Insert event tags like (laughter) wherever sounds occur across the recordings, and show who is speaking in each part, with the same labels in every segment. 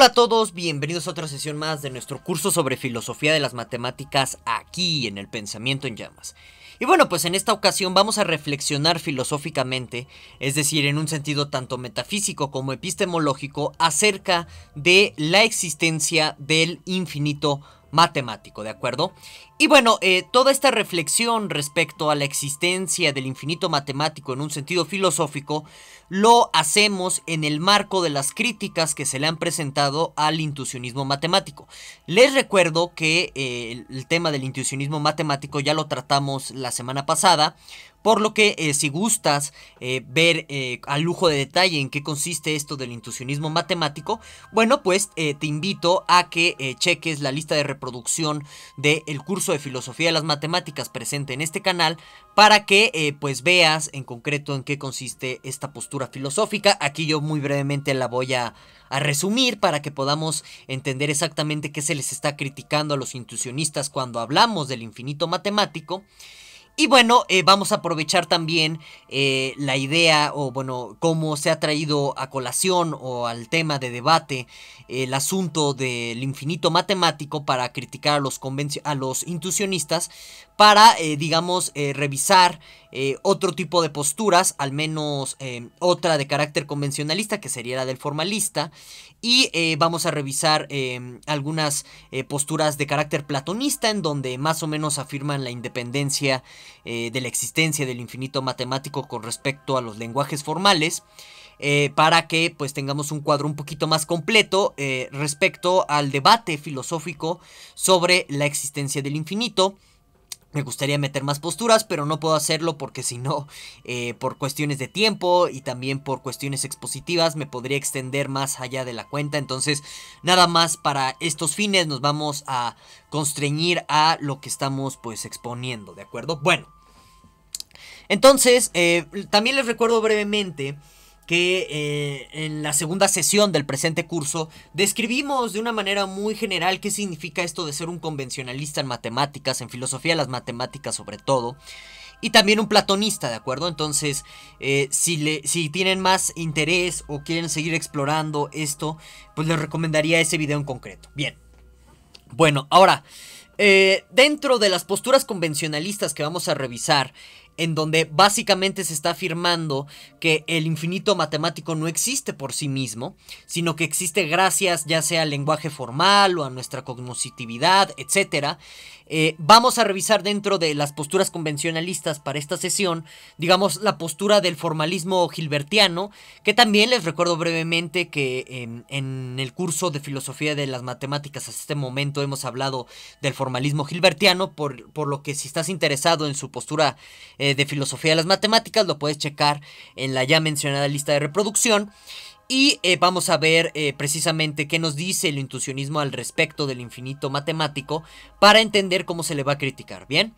Speaker 1: Hola a todos, bienvenidos a otra sesión más de nuestro curso sobre filosofía de las matemáticas aquí en el pensamiento en llamas. Y bueno, pues en esta ocasión vamos a reflexionar filosóficamente, es decir, en un sentido tanto metafísico como epistemológico, acerca de la existencia del infinito matemático, ¿de acuerdo? Y bueno, eh, toda esta reflexión respecto a la existencia del infinito matemático en un sentido filosófico lo hacemos en el marco de las críticas que se le han presentado al intuicionismo matemático. Les recuerdo que eh, el tema del intuicionismo matemático ya lo tratamos la semana pasada por lo que eh, si gustas eh, ver eh, a lujo de detalle en qué consiste esto del intuicionismo matemático, bueno, pues te invito a que cheques la lista de reproducción del curso de filosofía de las matemáticas presente en este canal para que pues veas en concreto en qué consiste esta postura filosófica. Aquí yo muy brevemente la voy a resumir para que podamos entender exactamente qué se les está criticando a los intuicionistas cuando hablamos del infinito matemático. Y bueno, eh, vamos a aprovechar también eh, la idea o bueno, cómo se ha traído a colación o al tema de debate eh, el asunto del infinito matemático para criticar a los, a los intuicionistas para, digamos, revisar otro tipo de posturas, al menos em, otra de carácter convencionalista que sería la del formalista. Y vamos a revisar em, algunas posturas de carácter platonista en donde más o menos afirman la independencia eh, de la existencia del infinito matemático con respecto a los lenguajes formales. Eh, para que pues tengamos un cuadro un poquito más completo eh, respecto al debate filosófico sobre la existencia del infinito me gustaría meter más posturas, pero no puedo hacerlo porque si no, eh, por cuestiones de tiempo y también por cuestiones expositivas, me podría extender más allá de la cuenta. Entonces, nada más para estos fines nos vamos a constreñir a lo que estamos pues exponiendo, ¿de acuerdo? Bueno. Entonces, eh, también les recuerdo brevemente que eh, en la segunda sesión del presente curso describimos de una manera muy general qué significa esto de ser un convencionalista en matemáticas, en filosofía de las matemáticas sobre todo. Y también un platonista, ¿de acuerdo? Entonces, eh, si, le, si tienen más interés o quieren seguir explorando esto, pues les recomendaría ese video en concreto. Bien. Bueno, ahora, eh, dentro de las posturas convencionalistas que vamos a revisar, en donde básicamente se está afirmando que el infinito matemático no existe por sí mismo, sino que existe gracias ya sea al lenguaje formal o a nuestra cognoscitividad, etc. Eh, vamos a revisar dentro de las posturas convencionalistas para esta sesión, digamos, la postura del formalismo gilbertiano, que también les recuerdo brevemente que em, en el curso de filosofía de las matemáticas hasta este momento hemos hablado del formalismo gilbertiano, por, por lo que si estás interesado en su postura eh, de filosofía de las matemáticas, lo puedes checar en la ya mencionada lista de reproducción. Y eh, vamos a ver eh, precisamente qué nos dice el intuicionismo al respecto del infinito matemático para entender cómo se le va a criticar, ¿bien?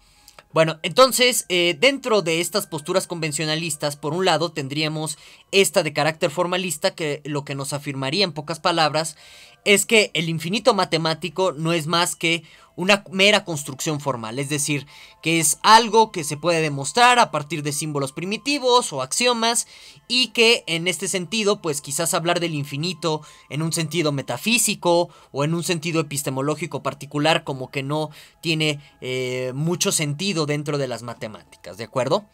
Speaker 1: Bueno, entonces, eh, dentro de estas posturas convencionalistas, por un lado tendríamos esta de carácter formalista, que lo que nos afirmaría en pocas palabras es que el infinito matemático no es más que una mera construcción formal, es decir, que es algo que se puede demostrar a partir de símbolos primitivos o axiomas y que en este sentido, pues quizás hablar del infinito en un sentido metafísico o en un sentido epistemológico particular como que no tiene eh, mucho sentido dentro de las matemáticas, ¿de acuerdo?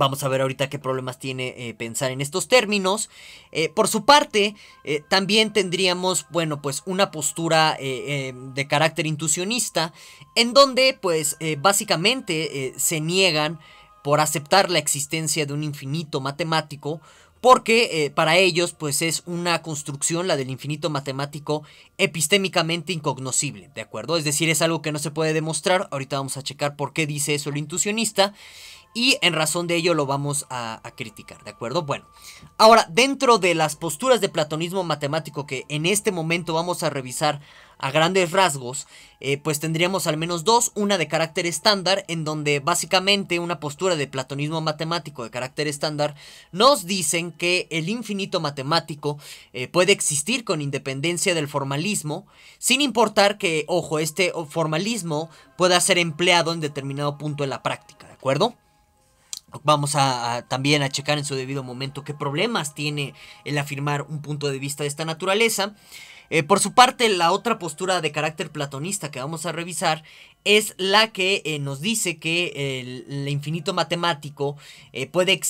Speaker 1: Vamos a ver ahorita qué problemas tiene eh, pensar en estos términos. Eh, por su parte, eh, también tendríamos, bueno, pues una postura de carácter intuicionista, en donde, pues, básicamente se niegan por aceptar la existencia de un infinito matemático, porque para ellos pues es una construcción, la del infinito matemático, epistémicamente incognoscible, ¿de acuerdo? Es decir, es algo que no se puede demostrar, ahorita vamos a checar por qué dice eso el intuicionista, y en razón de ello lo vamos a, criticar, ¿de acuerdo? Bueno, ahora dentro de las posturas de platonismo matemático que en este momento vamos a revisar a grandes rasgos, eh, pues tendríamos al menos dos, una de carácter estándar, en donde básicamente una postura de platonismo matemático de carácter estándar nos dicen que el infinito matemático eh, puede existir con independencia del formalismo, sin importar que, ojo, este formalismo pueda ser empleado en determinado punto en la práctica, ¿de acuerdo? Vamos a, también a checar en su debido momento qué problemas tiene el afirmar un punto de vista de esta naturaleza. Eh, por su parte, la otra postura de carácter platonista que vamos a revisar es la que eh, nos dice que el, infinito matemático eh, puede,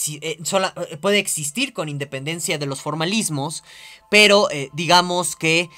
Speaker 1: puede, existir con independencia de los formalismos, pero digamos que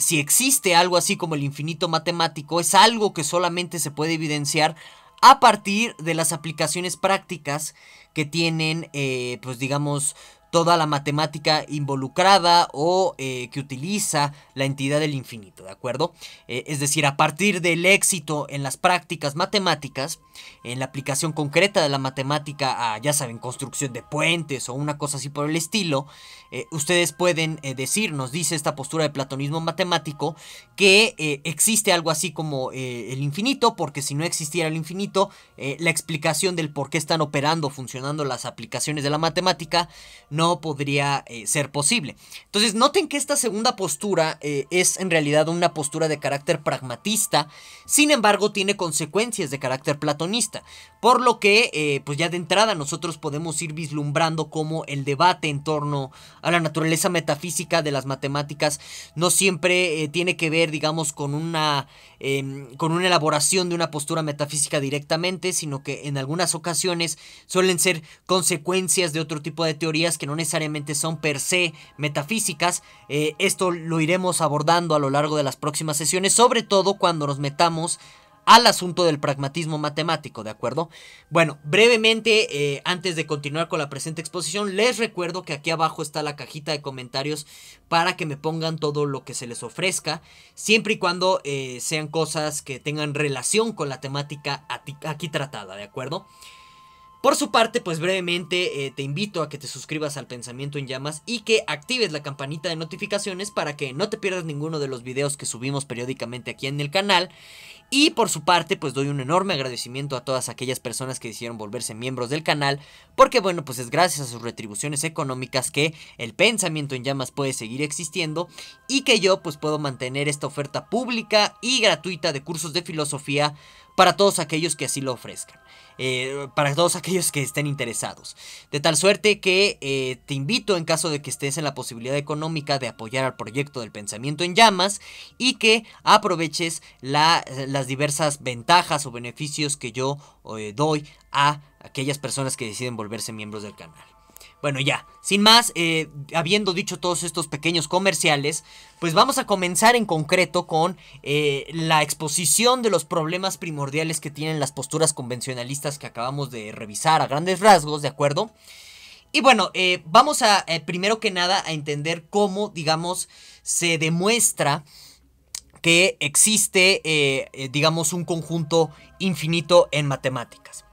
Speaker 1: si existe algo así como el infinito matemático, es algo que solamente se puede evidenciar a partir de las aplicaciones prácticas que tienen, eh, pues digamos, toda la matemática involucrada o eh, que utiliza la entidad del infinito, ¿de acuerdo? Eh, es decir, a partir del éxito en las prácticas matemáticas, en la aplicación concreta de la matemática a, ya saben, construcción de puentes o una cosa así por el estilo, eh, ustedes pueden decir, nos dice esta postura de platonismo matemático, que existe algo así como el infinito, porque si no existiera el infinito, la explicación del por qué están operando, funcionando las aplicaciones de la matemática, no podría eh, ser posible. Entonces, noten que esta segunda postura eh, es en realidad una postura de carácter pragmatista, sin embargo, tiene consecuencias de carácter platonista, por lo que, eh, pues ya de entrada, nosotros podemos ir vislumbrando cómo el debate en torno a la naturaleza metafísica de las matemáticas no siempre tiene que ver, digamos, con una, em, con una elaboración de una postura metafísica directamente, sino que en algunas ocasiones suelen ser consecuencias de otro tipo de teorías que no necesariamente son per se metafísicas. Eh, esto lo iremos abordando a lo largo de las próximas sesiones, sobre todo cuando nos metamos al asunto del pragmatismo matemático, ¿de acuerdo? Bueno, brevemente, eh, antes de continuar con la presente exposición, les recuerdo que aquí abajo está la cajita de comentarios para que me pongan todo lo que se les ofrezca, siempre y cuando eh, sean cosas que tengan relación con la temática aquí tratada, ¿de acuerdo? Por su parte, pues brevemente eh, te invito a que te suscribas al Pensamiento en Llamas y que actives la campanita de notificaciones para que no te pierdas ninguno de los videos que subimos periódicamente aquí en el canal. Y por su parte, pues doy un enorme agradecimiento a todas aquellas personas que hicieron volverse miembros del canal, porque bueno, pues es gracias a sus retribuciones económicas que el pensamiento en llamas puede seguir existiendo y que yo pues puedo mantener esta oferta pública y gratuita de cursos de filosofía para todos aquellos que así lo ofrezcan. Eh, para todos aquellos que estén interesados. De tal suerte que eh, te invito en caso de que estés en la posibilidad económica de apoyar al proyecto del pensamiento en llamas y que aproveches las diversas ventajas o beneficios que yo eh, doy a aquellas personas que deciden volverse miembros del canal. Bueno, ya, sin más, eh, habiendo dicho todos estos pequeños comerciales, pues vamos a comenzar en concreto con eh, la exposición de los problemas primordiales que tienen las posturas convencionalistas que acabamos de revisar a grandes rasgos, ¿de acuerdo? Y bueno, eh, vamos a, primero que nada, a entender cómo, digamos, se demuestra que existe, digamos, un conjunto infinito en matemáticas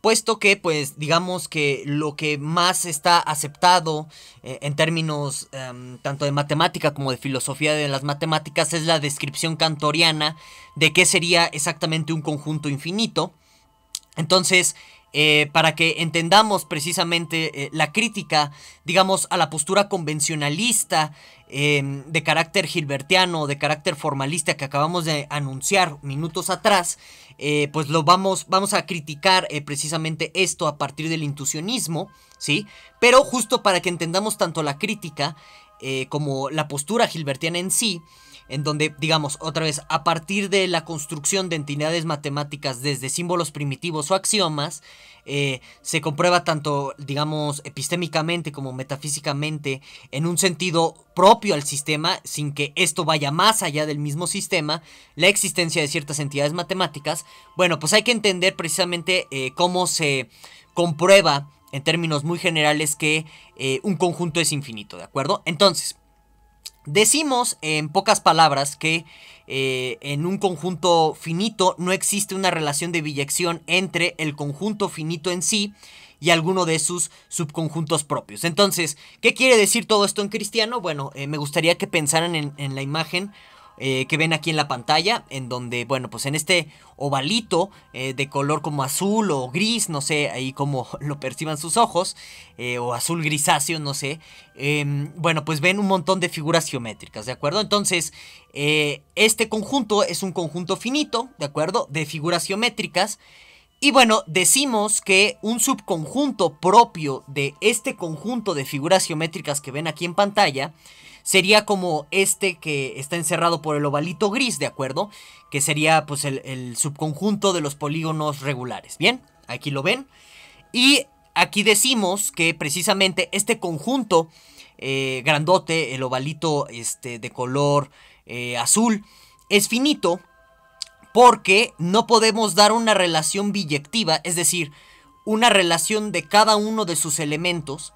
Speaker 1: puesto que pues digamos que lo que más está aceptado eh, en términos em, tanto de matemática como de filosofía de las matemáticas es la descripción cantoriana de qué sería exactamente un conjunto infinito. Entonces, eh, para que entendamos precisamente eh, la crítica, digamos, a la postura convencionalista em, de carácter gilbertiano, de carácter formalista que acabamos de anunciar minutos atrás, eh, pues lo vamos, vamos a criticar precisamente esto a partir del intuicionismo, ¿sí? Pero justo para que entendamos tanto la crítica como la postura gilbertiana en sí, en donde, digamos, otra vez, a partir de la construcción de entidades matemáticas desde símbolos primitivos o axiomas, eh, se comprueba tanto, digamos, epistémicamente como metafísicamente en un sentido propio al sistema, sin que esto vaya más allá del mismo sistema, la existencia de ciertas entidades matemáticas, bueno, pues hay que entender precisamente eh, cómo se comprueba en términos muy generales que eh, un conjunto es infinito, ¿de acuerdo? Entonces, Decimos, en pocas palabras, que eh, en un conjunto finito no existe una relación de biyección entre el conjunto finito en sí y alguno de sus subconjuntos propios. Entonces, ¿qué quiere decir todo esto en cristiano? Bueno, eh, me gustaría que pensaran en, en la imagen eh, que ven aquí en la pantalla, en donde, bueno, pues en este ovalito eh, de color como azul o gris, no sé, ahí como (laughs) lo perciban sus ojos, eh, o azul grisáceo, no sé, em, bueno, pues ven un montón de figuras geométricas, ¿de acuerdo? Entonces, este conjunto es un conjunto finito, ¿de acuerdo? De figuras geométricas. Y bueno, decimos que un subconjunto propio de este conjunto de figuras geométricas que ven aquí en pantalla sería como este que está encerrado por el ovalito gris, ¿de acuerdo? Que sería pues el, subconjunto de los polígonos regulares, ¿bien? Aquí lo ven. Y aquí decimos que precisamente este conjunto eh, grandote, el ovalito este, de color eh, azul, es finito porque no podemos dar una relación biyectiva, es decir, una relación de cada uno de sus elementos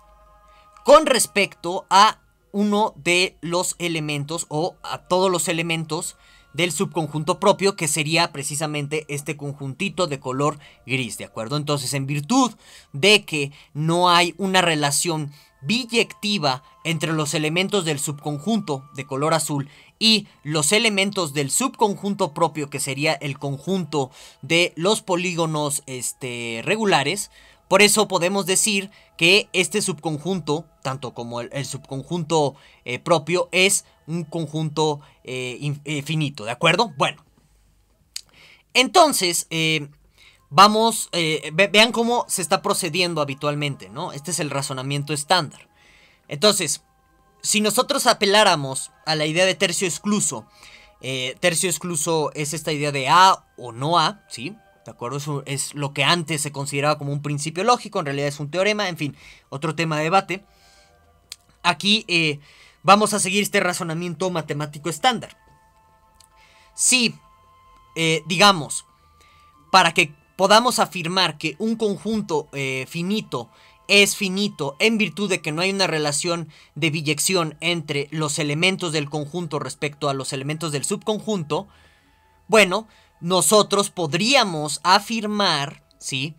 Speaker 1: con respecto a uno de los elementos o a todos los elementos del subconjunto propio que sería precisamente este conjuntito de color gris, ¿de acuerdo? Entonces, en virtud de que no hay una relación biyectiva entre los elementos del subconjunto de color azul y los elementos del subconjunto propio que sería el conjunto de los polígonos este, regulares, por eso podemos decir que este subconjunto, tanto como el, subconjunto eh, propio, es un conjunto eh, eh, finito, infinito, ¿de acuerdo? Bueno, entonces, vamos, vean cómo se está procediendo habitualmente, ¿no? Este es el razonamiento estándar. Entonces, si nosotros apeláramos a la idea de tercio excluso, tercio excluso es esta idea de A o no A, ¿sí? ¿De acuerdo? Eso es lo que antes se consideraba como un principio lógico, en realidad es un teorema, en fin, otro tema de debate. Aquí eh, vamos a seguir este razonamiento matemático estándar. Si, eh, digamos, para que podamos afirmar que un conjunto eh, finito es finito en virtud de que no hay una relación de biyección entre los elementos del conjunto respecto a los elementos del subconjunto, bueno, nosotros podríamos afirmar, ¿sí?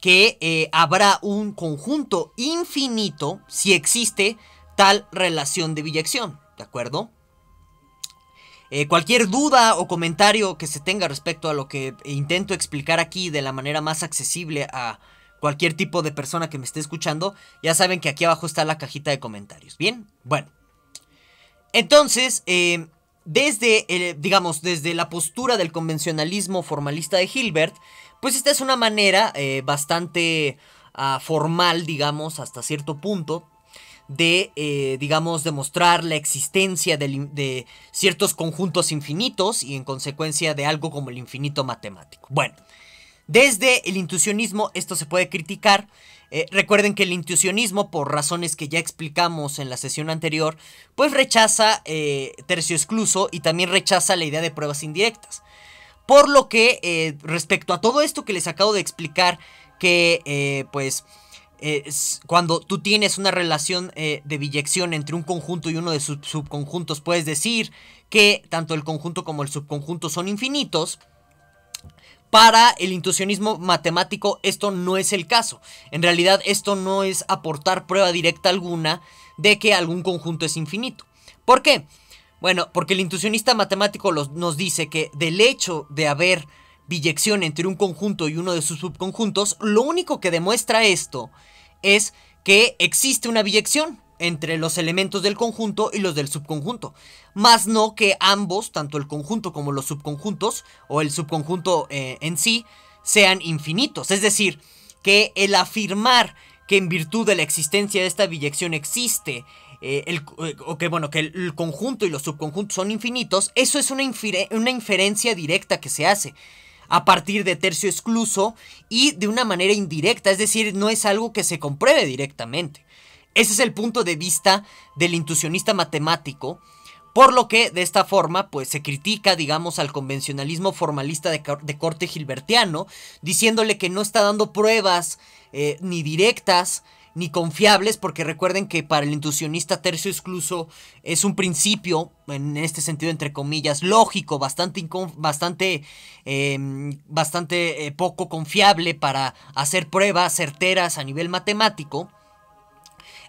Speaker 1: Que eh, habrá un conjunto infinito si existe tal relación de biyección, ¿de acuerdo? Eh, cualquier duda o comentario que se tenga respecto a lo que intento explicar aquí de la manera más accesible a cualquier tipo de persona que me esté escuchando, ya saben que aquí abajo está la cajita de comentarios. Bien, bueno. Entonces, eh, desde, el, eh, digamos, desde la postura del convencionalismo formalista de Hilbert, pues esta es una manera eh, bastante ah, formal, digamos, hasta cierto punto, de, eh, digamos, demostrar la existencia de, ciertos conjuntos infinitos y en consecuencia de algo como el infinito matemático. Bueno, desde el intuicionismo esto se puede criticar, eh, recuerden que el intuicionismo, por razones que ya explicamos en la sesión anterior, pues rechaza eh, tercio excluso y también rechaza la idea de pruebas indirectas. Por lo que, eh, respecto a todo esto que les acabo de explicar, que pues cuando tú tienes una relación de biyección entre un conjunto y uno de sus subconjuntos, puedes decir que tanto el conjunto como el subconjunto son infinitos. Para el intuicionismo matemático esto no es el caso. En realidad esto no es aportar prueba directa alguna de que algún conjunto es infinito. ¿Por qué? Bueno, porque el intuicionista matemático nos dice que del hecho de haber biyección entre un conjunto y uno de sus subconjuntos, lo único que demuestra esto es que existe una biyección entre los elementos del conjunto y los del subconjunto. Más no que ambos, tanto el conjunto como los subconjuntos, o el subconjunto eh, en sí, sean infinitos. Es decir, que el afirmar que en virtud de la existencia de esta biyección existe, eh, el, eh, o que bueno, que el, conjunto y los subconjuntos son infinitos, eso es una, una inferencia directa que se hace a partir de tercio excluso y de una manera indirecta, es decir, no es algo que se compruebe directamente. Ese es el punto de vista del intuicionista matemático, por lo que de esta forma pues se critica, digamos, al convencionalismo formalista de, corte gilbertiano, diciéndole que no está dando pruebas eh, ni directas, ni confiables, porque recuerden que para el intuicionista tercio excluso es un principio, en este sentido, entre comillas, lógico, bastante, bastante, em, bastante eh, poco confiable para hacer pruebas certeras a nivel matemático.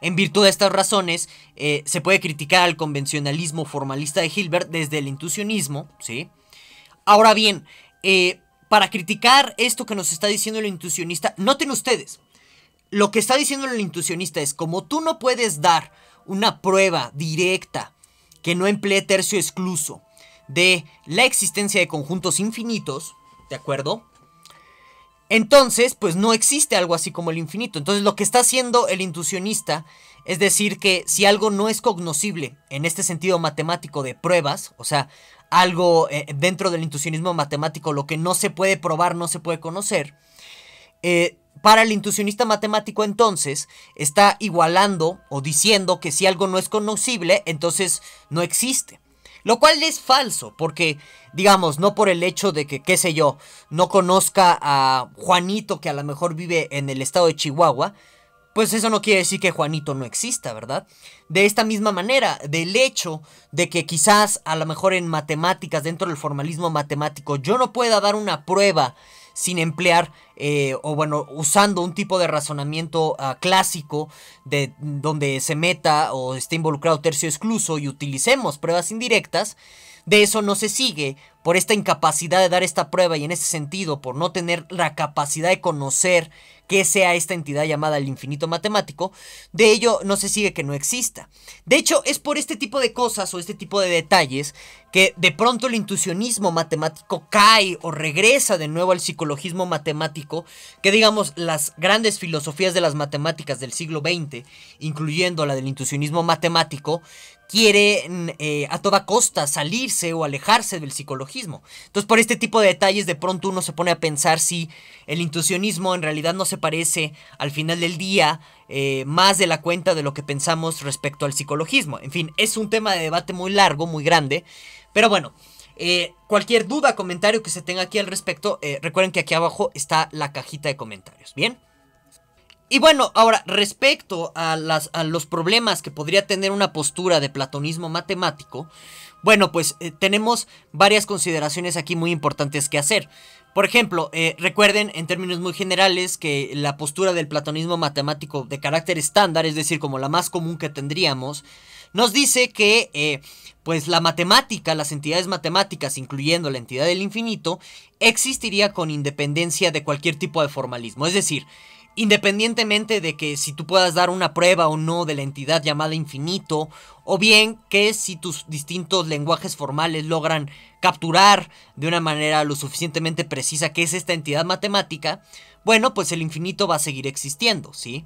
Speaker 1: En virtud de estas razones, eh, se puede criticar al convencionalismo formalista de Hilbert desde el intuicionismo, ¿sí? Ahora bien, eh, para criticar esto que nos está diciendo el intuicionista, noten ustedes, lo que está diciendo el intuicionista es, como tú no puedes dar una prueba directa que no emplee tercio excluso de la existencia de conjuntos infinitos, ¿de acuerdo? Entonces, pues no existe algo así como el infinito. Entonces, lo que está haciendo el intuicionista es decir que si algo no es cognoscible en este sentido matemático de pruebas, o sea, algo eh, dentro del intuicionismo matemático, lo que no se puede probar, no se puede conocer, eh, para el intuicionista matemático entonces está igualando o diciendo que si algo no es conocible, entonces no existe. Lo cual es falso, porque, digamos, no por el hecho de que, qué sé yo, no conozca a Juanito que a lo mejor vive en el estado de Chihuahua, pues eso no quiere decir que Juanito no exista, ¿verdad? De esta misma manera, del hecho de que quizás a lo mejor en matemáticas, dentro del formalismo matemático, yo no pueda dar una prueba sin emplear eh, o bueno, usando un tipo de razonamiento ah, clásico de donde se meta o esté involucrado tercio excluso y utilicemos pruebas indirectas, de eso no se sigue por esta incapacidad de dar esta prueba y en ese sentido por no tener la capacidad de conocer que sea esta entidad llamada el infinito matemático, de ello no se sigue que no exista. De hecho, es por este tipo de cosas o este tipo de detalles que de pronto el intuicionismo matemático cae o regresa de nuevo al psicologismo matemático, que digamos las grandes filosofías de las matemáticas del siglo XX, incluyendo la del intuicionismo matemático, quieren mm, eh, a toda costa salirse o alejarse del psicologismo. Entonces por este tipo de detalles de pronto uno se pone a pensar si el intuicionismo en realidad no se parece al final del día eh, más de la cuenta de lo que pensamos respecto al psicologismo. En fin, es un tema de debate muy largo, muy grande, pero bueno. Eh, cualquier duda, comentario que se tenga aquí al respecto, recuerden que aquí abajo está la cajita de comentarios. Bien. Y bueno, ahora, respecto a, los problemas que podría tener una postura de platonismo matemático, bueno, pues eh, tenemos varias consideraciones aquí muy importantes que hacer. Por ejemplo, eh, recuerden en términos muy generales que la postura del platonismo matemático de carácter estándar, es decir, como la más común que tendríamos, nos dice que eh, pues la matemática, las entidades matemáticas, incluyendo la entidad del infinito, existiría con independencia de cualquier tipo de formalismo. Es decir, independientemente de que si tú puedas dar una prueba o no de la entidad llamada infinito, o bien que si tus distintos lenguajes formales logran capturar de una manera lo suficientemente precisa que es esta entidad matemática, bueno, pues el infinito va a seguir existiendo, ¿sí?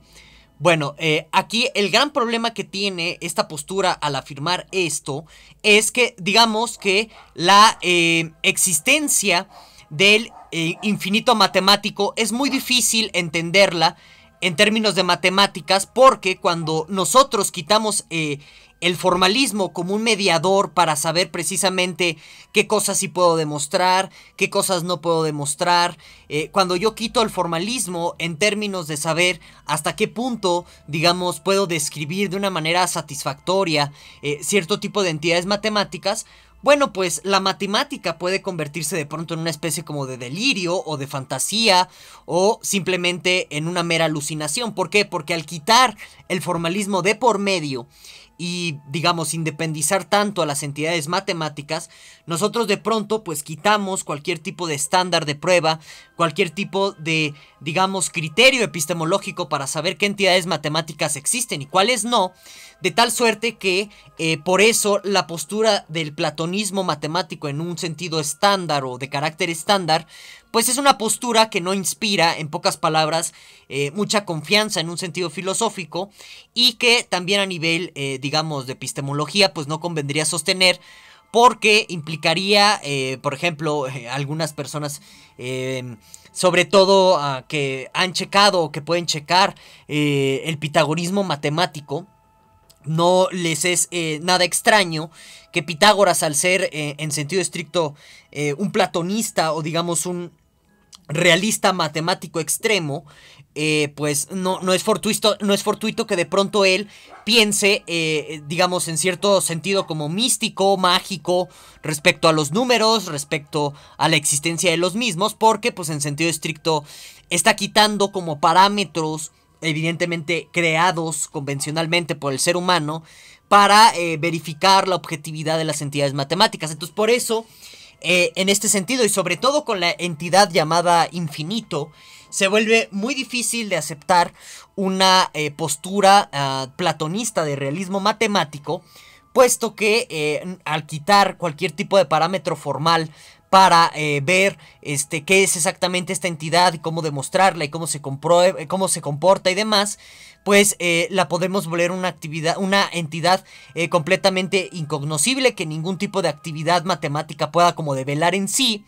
Speaker 1: Bueno, eh, aquí el gran problema que tiene esta postura al afirmar esto es que digamos que la eh, existencia del eh, infinito matemático es muy difícil entenderla en términos de matemáticas porque cuando nosotros quitamos eh, el formalismo como un mediador para saber precisamente qué cosas sí puedo demostrar, qué cosas no puedo demostrar. Eh, cuando yo quito el formalismo en términos de saber hasta qué punto, digamos, puedo describir de una manera satisfactoria cierto tipo de entidades matemáticas, bueno, pues la matemática puede convertirse de pronto en una especie como de delirio o de fantasía o simplemente en una mera alucinación. ¿Por qué? Porque al quitar el formalismo de por medio y, digamos, independizar tanto a las entidades matemáticas, nosotros de pronto pues quitamos cualquier tipo de estándar de prueba, cualquier tipo de, digamos, criterio epistemológico para saber qué entidades matemáticas existen y cuáles no, de tal suerte que eh, por eso la postura del platonismo matemático en un sentido estándar o de carácter estándar, pues es una postura que no inspira, en pocas palabras, eh, mucha confianza en un sentido filosófico y que también a nivel, eh, digamos, de epistemología, pues no convendría sostener porque implicaría, eh, por ejemplo, algunas personas sobre todo ah, que han checado o que pueden checar el pitagorismo matemático, no les es nada extraño que Pitágoras, al ser en sentido estricto un platonista o digamos un realista matemático extremo, eh, pues no, no, es fortuito, no es fortuito que de pronto él piense, eh, digamos, en cierto sentido como místico, mágico, respecto a los números, respecto a la existencia de los mismos, porque pues en sentido estricto está quitando como parámetros evidentemente creados convencionalmente por el ser humano para eh, verificar la objetividad de las entidades matemáticas. Entonces por eso eh, en este sentido y sobre todo con la entidad llamada infinito, se vuelve muy difícil de aceptar una eh, postura ah, platonista de realismo matemático, puesto que eh, al quitar cualquier tipo de parámetro formal para ver este, qué es exactamente esta entidad y cómo demostrarla y cómo se, cómo se comporta y demás, pues eh, la podemos volver una actividad, una entidad eh, completamente incognoscible que ningún tipo de actividad matemática pueda como develar en sí.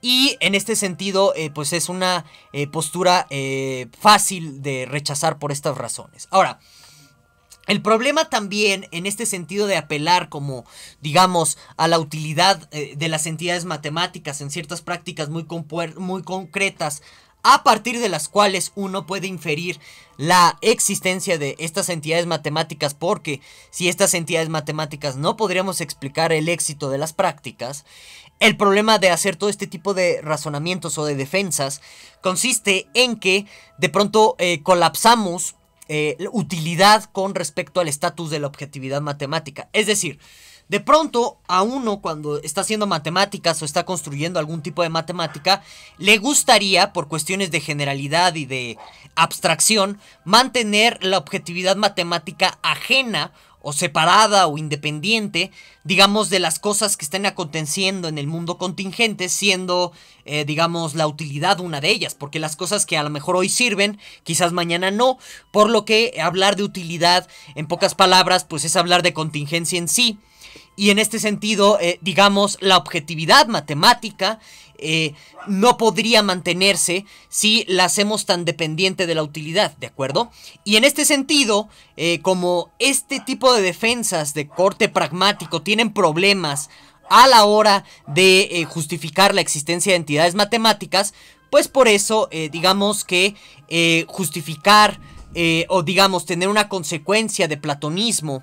Speaker 1: Y en este sentido, eh, pues es una postura fácil de rechazar por estas razones. Ahora, el problema también en este sentido de apelar como, digamos, a la utilidad de las entidades matemáticas en ciertas prácticas muy, muy concretas a partir de las cuales uno puede inferir la existencia de estas entidades matemáticas, porque si estas entidades matemáticas no podríamos explicar el éxito de las prácticas, el problema de hacer todo este tipo de razonamientos o de defensas consiste en que de pronto eh, colapsamos eh, utilidad con respecto al estatus de la objetividad matemática. Es decir, de pronto, a uno cuando está haciendo matemáticas o está construyendo algún tipo de matemática, le gustaría, por cuestiones de generalidad y de abstracción, mantener la objetividad matemática ajena o separada o independiente, digamos, de las cosas que estén aconteciendo en el mundo contingente, siendo, eh, digamos, la utilidad una de ellas, porque las cosas que a lo mejor hoy sirven, quizás mañana no, por lo que hablar de utilidad, en pocas palabras, pues es hablar de contingencia en sí. Y en este sentido, eh, digamos, la objetividad matemática eh, no podría mantenerse si la hacemos tan dependiente de la utilidad, ¿de acuerdo? Y en este sentido, eh, como este tipo de defensas de corte pragmático tienen problemas a la hora de justificar la existencia de entidades matemáticas, pues por eso, digamos que justificar o digamos tener una consecuencia de platonismo,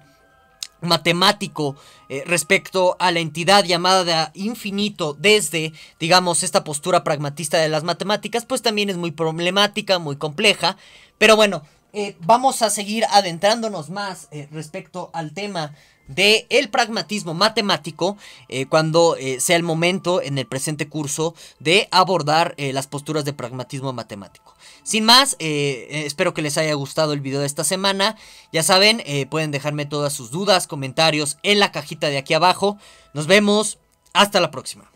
Speaker 1: matemático eh, respecto a la entidad llamada infinito desde, digamos, esta postura pragmatista de las matemáticas, pues también es muy problemática, muy compleja. Pero bueno, eh, vamos a seguir adentrándonos más eh, respecto al tema de el pragmatismo matemático eh, cuando eh, sea el momento en el presente curso de abordar eh, las posturas de pragmatismo matemático. Sin más, espero que les haya gustado el video de esta semana. Ya saben, pueden dejarme todas sus dudas, comentarios en la cajita de aquí abajo. Nos vemos, hasta la próxima.